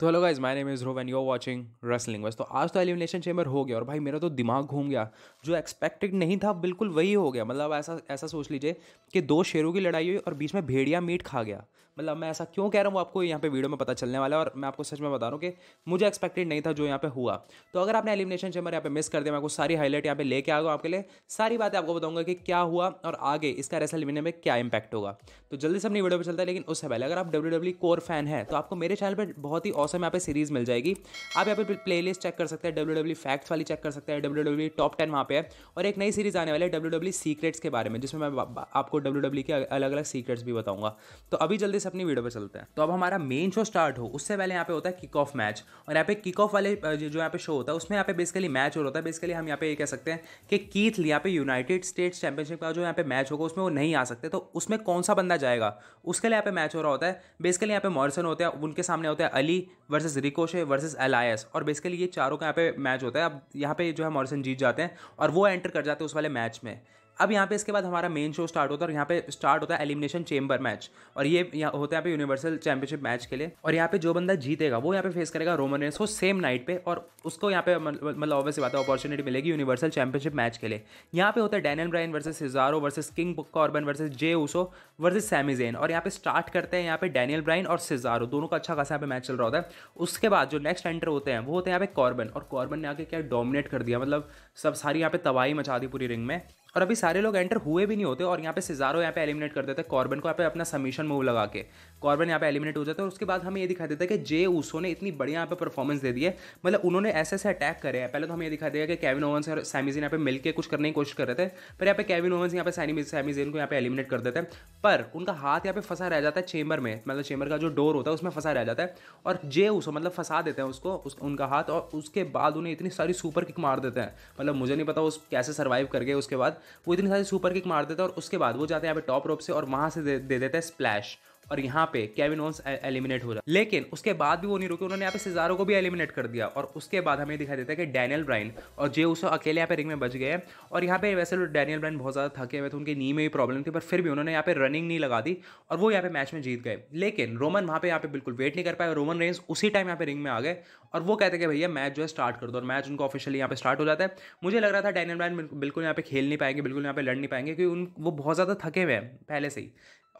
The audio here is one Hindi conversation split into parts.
तो hello guys my name is Ro and you're watching wrestling बस तो आज तो एलिमिनेशन चेंबर हो गया और भाई मेरा तो दिमाग घूम गया जो एक्सपेक्टेड नहीं था बिल्कुल वही हो गया मतलब ऐसा ऐसा सोच लीजिए कि दो शेरों की लड़ाई हुई और बीच में भेड़िया मीट खा गया मतलब मैं ऐसा क्यों कह रहा हूँ आपको यहाँ पे वीडियो में पता चलने वाला है और मैं आपको सच में बता रहा हूँ कि मुझे एक्सपेक्टेड नहीं था जो यहाँ पे हुआ तो अगर आपने एलिमिनेशन चैम्बर यहाँ पे मिस कर दिया मैं आपको सारी हाईलाइट यहाँ पे लेके आ गया आपके लिए सारी बातें आपको बताऊंगा कि क्या हुआ और आगे इसका रेसल लेने में क्या इंपैक्ट होगा तो जल्दी से अपनी वीडियो पर चलता है लेकिन उससे पहले अगर आप डब्ल्यू कोर फैन है तो आपको मेरे चैनल पर बहुत ही औसम यहाँ पे सीरीज मिल जाएगी आप यहाँ पर प्ले चेक कर सकते हैं डब्ल्यू फैक्ट्स e वाली चेक कर सकते हैं डब्ल्यू टॉप टेन वहाँ पे है और एक नई सीरीज आने वाली है डब्ल्यू सीक्रेट्स e के बारे में जिसमें मैं आपको डब्ल्यू e के अलग अलग सीक्रेट्स भी बताऊंगा तो अभी जल्दी से अपनी वीडियो पे चलते हैं तो अब हमारा मेन शो स्टार्ट हो उससे पहले यहाँ पे होता है किक ऑफ मैच और यहाँ पे किक ऑफ वाले जो यहाँ पे शो होता है उसमें यहाँ पे बेसिकली मैच हो रहा होता है बेसिकली हम यहाँ पे ये कह सकते हैं कि कीथ यहाँ पे यूनाइटेड स्टेट्स चैंपियनशिप का जो यहाँ पे मैच होगा उसमें वो नहीं आ सकते तो उसमें कौन सा बंदा जाएगा उसके लिए यहाँ पे मैच हो रहा होता है बेसिकली यहाँ पे मॉरिसन होता है उनके सामने होता है Ali versus Ricochet versus Elias और बेसिकली ये चारों का यहाँ पे मैच होता है अब यहाँ पे जो है मॉरिसन जीत जाते हैं और वो एंटर कर जाते हैं उस वाले मैच में अब यहाँ पे इसके बाद हमारा मेन शो स्टार्ट होता है और यहाँ पे स्टार्ट होता है एलिमिनेशन चेंबर मैच और ये यहाँ होता है यहाँ पे यूनिवर्सल चैंपियनशिप मैच के लिए और यहाँ पे जो बंदा जीतेगा वो यहाँ पे फेस करेगा रोमन रेंस को सेम नाइट पे और उसको यहाँ पे मतलब ऑब्वियस बात है अपॉर्चुनिटी मिलेगी यूनिवर्सल चैंपियनशिप मैच के लिए यहाँ पे होता है Daniel Bryan versus Cesaro versus King Corbin versus Jey Uso versus Sami Zayn और यहाँ पे स्टार्ट करते हैं यहाँ पे डैनियल ब्राइन और सिजारो दोनों का अच्छा खासा यहाँ पे मैच चल रहा होता है उसके बाद जो नेक्स्ट एंटर होते हैं वो होते हैं यहाँ पे कॉर्बन और कॉर्बन ने आके क्या डोमिनेट कर दिया मतलब सब सारी यहाँ पे तबाही मचा दी पूरी रिंग में और अभी सारे लोग एंटर हुए भी नहीं होते और यहाँ पे सिजारो यहाँ पे एलिमिनेट कर देते कॉर्बन को यहाँ पे अपना समीशन मूव लगा के कॉर्बन यहाँ पे एलिमिनेट हो जाता है और उसके बाद हमें ये दिखाई देता है कि जे ऊसो ने इतनी बढ़िया यहाँ पे परफॉर्मेंस दे दी है मतलब उन्होंने ऐसे ऐसे अटैक करे हैं पहले तो हमें ये दिखाई देगा कि कैविन ओवंस और सैमिजिन यहाँ पे मिलकर कुछ करने की कोशिश कर रहे थे पर यहाँ पे कैविन ओवंस यहाँ पे सैमिजिन को यहाँ पे एलिमिनेट कर देते हैं पर उनका हाथ यहाँ पे फंसा रह जाता है चेंबर में मतलब चेंबर का जो डोर होता है उसमें फंसा रह जाता है और जे ऊसो मतलब फंसा देते हैं उसको उस, उनका हाथ और उसके बाद उन्हें इतनी सारी सुपर किक मार देते हैं मतलब मुझे नहीं पता उस कैसे सर्वाइव कर गए उसके बाद वो इतनी सारी सुपर किक मार देते हैं और उसके बाद वो जाते हैं यहाँ पे टॉप रोप से और वहाँ से दे देते हैं स्प्लैश और यहाँ पे केविन ओन्स एलिमिनेट हो जाता लेकिन उसके बाद भी वो नहीं रुके उन्होंने यहाँ पे सिजारो को भी एलिमिनेट कर दिया और उसके बाद हमें दिखाई देता है कि डैनियल ब्राइन और जे उसे अकेले यहाँ पे रिंग में बच गए और यहाँ पे वैसे डैनियल ब्राइन बहुत ज़्यादा थके हुए थे उनकी नी में भी प्रॉब्लम थी पर फिर भी उन्होंने यहाँ पे रनिंग नहीं लगा दी और वो यहाँ पे मैच में जीत गए लेकिन रोमन वहाँ पे यहाँ पे बिल्कुल वेट नहीं कर पाए रोमन रेंस उसी टाइम यहाँ पे रिंग में आ गए और वो कहते हैं कि भैया मैच जो है स्टार्ट कर दो और मैच उनको ऑफिशियली यहाँ पे स्टार्ट हो जाता है मुझे लग रहा था डैनियल ब्राइन बिल्कुल यहाँ पे खेल नहीं पाएंगे बिल्कुल यहाँ पे लड़ नहीं पाएंगे क्योंकि उन वो बहुत ज़्यादा थके हुए हैं पहले से ही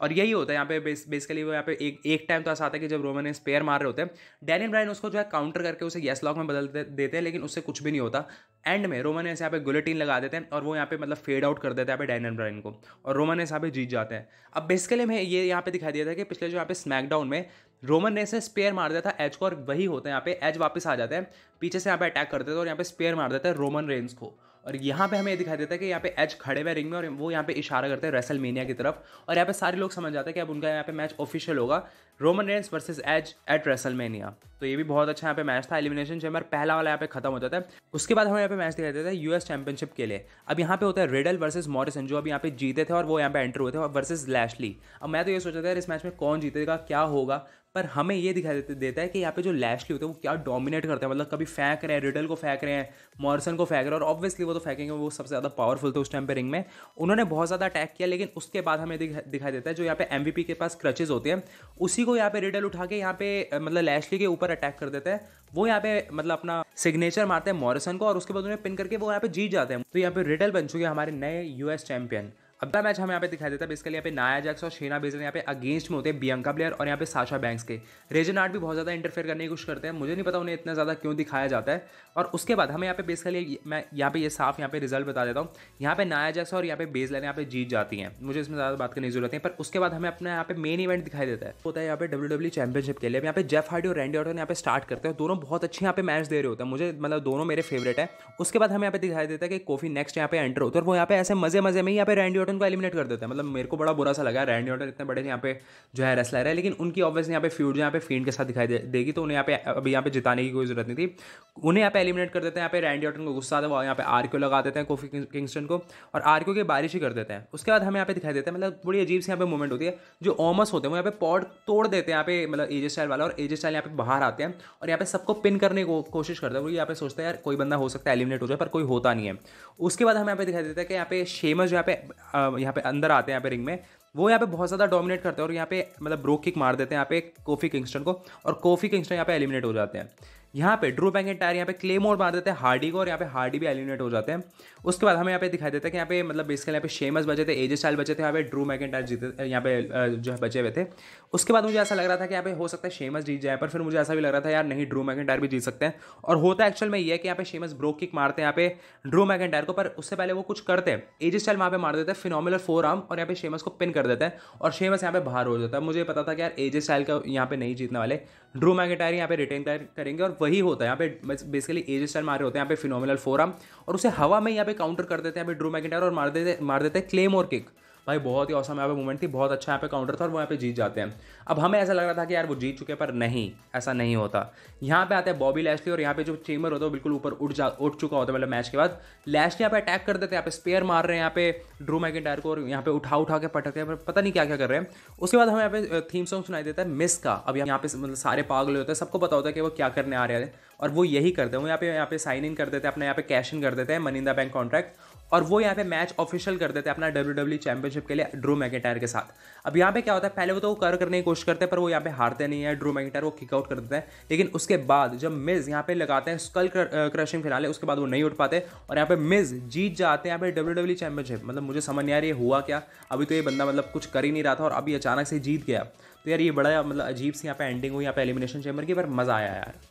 और यही होता है यहाँ पे बेस, बेसिकली वो यहाँ पे एक एक टाइम तो ऐसा आता है कि जब रोमन स्पेयर मार रहे होते हैं डैनियन ब्राइन उसको जो है काउंटर करके उसे येस लॉक में बदल देते हैं लेकिन उससे कुछ भी नहीं होता एंड में रोमन एस यहाँ पे गुलेटिन लगा देते हैं और वो यहाँ पे मतलब फेड आउट कर देते हैं यहाँ पे डैनियन ब्राइन को और रोमन ने यहाँ पे जीत जाते हैं अब बेसिकली हमें ये यहाँ पे दिखाई दिया था कि पिछले जो यहाँ पे स्मैकडाउन में रोमन ने से स्पेयर मार दिया था एज को और वही होता है यहाँ पे एज वापस आ जाते हैं पीछे से यहाँ पे अटैक करते थे और यहाँ पे स्पेयर मार देता है रोमन रेंस को और यहाँ पे हमें दिखाई देता है कि यहाँ पे एच खड़े हुए रिंग में और वो यहाँ पे इशारा करते हैं रेसलमेनिया की तरफ और यहाँ पे सारे लोग समझ जाते हैं कि अब उनका यहाँ पे मैच ऑफिशियल होगा Roman Reigns versus Edge at WrestleMania तो ये भी बहुत अच्छा यहाँ पे मैच था एलिमिनेशन चैम्बर पहला वाला यहाँ पे खत्म हो जाता है उसके बाद हमें यहाँ पे मैच दिखाई देता है यूएस चैंपियनशिप के लिए अब यहाँ पे होता है रेडल वर्सेज मॉरिसन जो अब यहाँ पे जीते थे और वो यहाँ पे एंटर हुए थे वर्सेज लैशली अब मैं तो ये सोचा था इस मैच में कौन जीतेगा क्या होगा पर हमें ये दिखाई देता है कि यहाँ पे जो लैशली होते है वो क्या डोमिनेट करता है मतलब कभी फेंक रहे हैं रिडल को फेंक रहे हैं मॉरसन को फेंक रहे हैं और ऑब्वियसली वो तो फेंकेंगे वो सबसे ज़्यादा पावरफुल थे उस टाइम पे रिंग में उन्होंने बहुत ज़्यादा अटैक किया लेकिन उसके बाद हमें दिखाई देता है जो यहाँ पे एम के पास क्रचेज होते हैं उसी को यहाँ पे रिडल उठा के यहाँ पे मतलब लैशली के ऊपर अटैक कर देते हैं वो यहाँ पे मतलब अपना सिग्नेचर मारते हैं मॉरिसन को और उसके बाद उन्हें पिन करके वो यहाँ पे जीत जाते हैं तो यहाँ पे रिडल बन चुके हैं हमारे नए यूएस चैंपियन अगला मैच हमें यहाँ पे दिखाई देता है बेसिकली यहाँ पे नाया जैक्स और शेना बेजर यहाँ पे अगेंस्ट में होते हैं बियंका प्लेयर और यहाँ पे साशा बैंक्स के रेजन आर्ट भी बहुत ज़्यादा इंटरफेयर करने की कोशिश करते हैं मुझे नहीं पता उन्हें इतना ज़्यादा क्यों दिखाया जाता है और उसके बाद हमें यहाँ पे बेसिकली मैं यहाँ पे ये साफ यहाँ पे रिजल्ट बता देता हूँ यहाँ पे नाया जैक्स और यहाँ पे बेज लाइन यहाँ पे जीत जाती है मुझे इसमें ज़्यादा बात करने की जरूरत है पर उसके बाद हमें अपना यहाँ पे मेन इवेंट दिखाई देता है होता है यहाँ पे डब्ल्यू डब्ल्यू चैंपियनशिप के लिए यहाँ पे जेफ हार्डी और रैंडी ऑटन यहाँ पे स्टार्ट करते हैं दोनों बहुत अच्छे यहाँ पे मैच दे रहे होते हैं मुझे मतलब दोनों मेरे फेवरेट है उसके बाद हमें यहाँ पे दिखाई देता है कि कॉफी नेक्स्ट यहाँ पे एंटर होता है और वो यहाँ पे ऐसे मजे मजे में यहाँ पे रैंडी ऑर्डन को एलिमिनेट कर देते हैं मतलब मेरे को बड़ा बुरा सा लगा रैंडी ऑर्डन इतने बड़े यहाँ पे जो है रेसलर है लेकिन उनकी ऑब्वियसली यहाँ पे फ्यूड यहाँ पे फील्ड के साथ दिखाई देगी तो उन्हें यहाँ पे अभी यहाँ पे जिताने की कोई जरूरत नहीं थी उन्हें यहाँ पे एलिमिनेट कर देते हैं यहाँ पे रैंडी ऑर्टन को गुस्सा था है यहाँ पे आर क्यू लगा देते हैं कोफी किंगस्टन को और आर क्यू की बारिश ही कर देते हैं उसके बाद हमें यहाँ पे दिखाई देते हैं मतलब बड़ी अजीब सी यहाँ पे मूवमेंट होती है जो ओमस होते हैं वो यहाँ पे पॉड तोड़ देते हैं यहाँ पे मतलब एजे स्टाइल वाला और एजे स्टाइल यहाँ पे बाहर आते हैं और यहाँ पे सबको पिन करने को कोशिश करते हैं वो यहाँ पे सोचते हैं यार कोई बंदा हो सकता है एलिमिनेट हो जाए पर कोई होता नहीं है उसके बाद हमें यहाँ पे दिखाई देते हैं कि यहाँ पे शेमस जो यहाँ पे यहाँ पे अंदर आते हैं यहाँ पे रिंग में वो यहाँ पे बहुत ज़्यादा डोमिनेट करते हैं और यहाँ पे मतलब ब्रोक किक मार देते हैं यहाँ पे कोफी किंगस्टन को और कोफी किंगस्टन यहाँ पे एलिमिनेट हो जाते हैं यहाँ पे ड्रू टायर यहाँ पे क्ले मोड मार देते हैं हार्डी को और यहाँ पे हार्डी भी एलिमिनेट हो जाते हैं उसके बाद हमें यहाँ पे दिखाई देता है कि यहाँ पे मतलब बेसिकली यहाँ पे शेमस बचे थे एजे स्टाइल बचे थे यहाँ पे ड्रू टायर जीते यहाँ पे जो है बचे हुए थे उसके बाद मुझे ऐसा लग रहा था कि यहाँ पे हो सकता है शेमस जीत जाए पर फिर मुझे ऐसा भी लग रहा था यार नहीं ड्रू टायर भी जीत सकते हैं और होता है एक्चुअल में ये कि यहाँ पे शेमस ब्रोक किक मारते हैं यहाँ पे ड्रू टायर को पर उससे पहले वो कुछ करते हैं एजे स्टाइल वहाँ पे मार देते हैं फिनोमिनल फोर आर्म और यहाँ पे शेमस को पिन कर देते हैं और शेमस यहाँ पे बाहर हो जाता है मुझे पता था कि यार एजे स्टाइल का यहाँ पे नहीं जीतने वाले ड्रू टायर यहाँ पे रिटेन करेंगे और वही होता है यहाँ पे बेसिकली एज स्टाइल मारे होते हैं यहाँ पे फिनोमिनल फोरम और उसे हवा में यहाँ पे काउंटर कर देते हैं यहाँ पे ड्रू मैकेटर और मार देते मार देते हैं क्लेम और किक भाई बहुत ही औसम यहाँ पे मूवमेंट थी बहुत अच्छा यहाँ पे काउंटर था और वो यहाँ पे जीत जाते हैं अब हमें ऐसा लग रहा था कि यार वो जीत चुके पर नहीं ऐसा नहीं होता यहाँ पे आते हैं बॉबी लैशली और यहाँ पे जो चेमर होता है बिल्कुल ऊपर उठ जा उठ चुका होता है मतलब मैच के बाद लैश यहाँ पे अटैक कर देते हैं यहाँ पे स्पेयर मार रहे हैं यहाँ पे ड्रू डायर को और यहाँ पे उठा उठा के पटक रहे हैं पता नहीं क्या क्या कर रहे हैं उसके बाद हमें यहाँ पे थीम सॉन्ग सुनाई देता है मिस का अब यहाँ पे मतलब सारे पागल होते हैं सबको पता होता है कि वो क्या करने आ रहे हैं और वो यही करते हैं वो यहाँ पे यहाँ पे साइन इन कर देते हैं अपने यहाँ पे कैश इन कर देते हैं मनिंदा बैंक कॉन्ट्रैक्ट और वो यहाँ पे मैच ऑफिशियल कर देते हैं अपना डब्ल्यू डब्ल्यू चैंपियनशिप के लिए ड्रो मैकेटायर के साथ अब यहाँ पे क्या होता है पहले वो तो वो कर करने की कोशिश करते हैं पर वो यहाँ पे हारते नहीं है ड्रो मैकेटायर वो किकआउट कर देते हैं लेकिन उसके बाद जब मिज यहाँ पे लगाते हैं स्कल क्रशिंग फिलहाल उसके बाद वो नहीं उठ पाते और यहाँ पे मिज जीत जाते हैं यहाँ पे डब्ल्यू डब्ल्यू चैंपियनशिप मतलब मुझे समझ नहीं आ रही है हुआ क्या अभी तो ये बंदा मतलब कुछ कर ही नहीं रहा था और अभी अचानक से जीत गया तो यार ये बड़ा मतलब अजीब सी यहाँ पे एंडिंग हुई यहाँ पे एलिमिनेशन चैम्बर की पर मज़ा आया यार